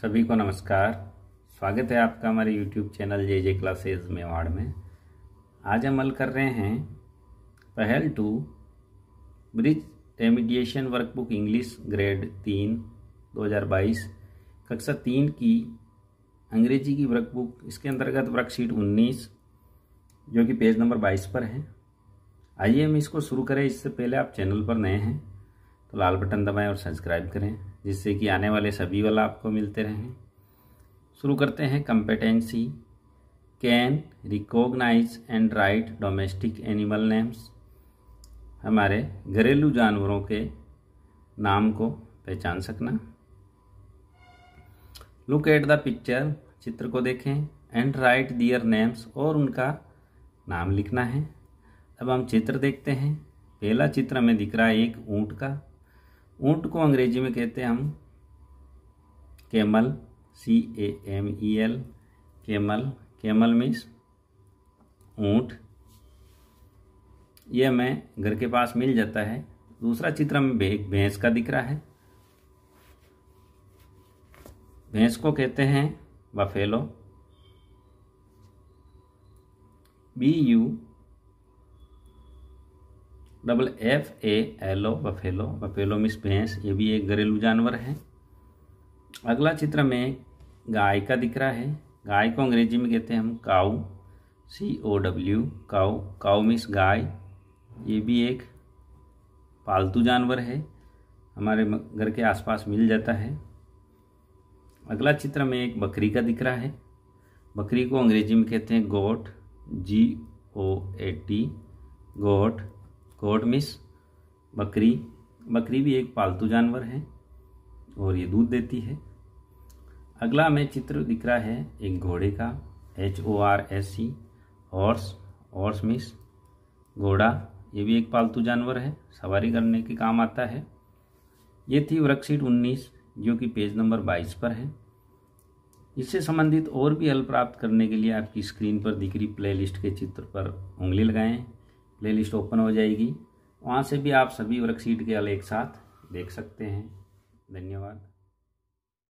सभी को नमस्कार स्वागत है आपका हमारे YouTube channel J J classes Mewar में आज हम हल कर रहे हैं Pahal to bridge remediation workbook English grade तीन 2022 कक्षा तीन की अंग्रेजी की वर्कबुक इसके अंतर्गत वर्कशीट 19 जो कि पेज नंबर 22 पर है आइए हम इसको शुरू करें इससे पहले आप चैनल पर नए हैं तो लाल बटन दबाएं और सब्सक्राइब करें जिससे कि आने वाले सभी वाला आपको मिलते रहें शुरू करते हैं competency can recognise and write domestic animal names हमारे घरेलू जानवरों के नाम को पहचान सकना लुक एट द पिक्चर चित्र को देखें एंड राइट दियर नेम्स और उनका नाम लिखना है अब हम चित्र देखते हैं पहला चित्र में दिख रहा है एक ऊंट का ऊंट को अंग्रेजी में कहते हैं हम camel C A M E L camel camel means ऊंट यह हमें घर के पास मिल जाता है दूसरा चित्र हमें भैंस का दिख रहा है भैंस को कहते हैं buffalo B U double F A L O buffalo buffalo means भैंस ये भी एक घरेलू जानवर है अगला चित्र में गाय का दिख रहा है गाय को अंग्रेजी में कहते हैं हम काऊ सी ओ डब्ल्यू काऊ काऊ मिस गाय ये भी एक पालतू जानवर है हमारे घर के आसपास मिल जाता है अगला चित्र में एक बकरी का दिख रहा है बकरी को अंग्रेजी में कहते हैं goat G O A T goat goat means बकरी बकरी भी एक पालतू जानवर है और ये दूध देती है अगला हमें चित्र दिख रहा है एक घोड़े का H O R S E horse horse means घोड़ा ये भी एक पालतू जानवर है सवारी करने के काम आता है ये थी वर्कशीट 19 जो कि पेज नंबर 22 पर है इससे संबंधित और भी हल प्राप्त करने के लिए आपकी स्क्रीन पर दिख रही प्लेलिस्ट के चित्र पर उंगली लगाएं प्लेलिस्ट ओपन हो जाएगी वहाँ से भी आप सभी वर्कशीट के एक साथ देख सकते हैं धन्यवाद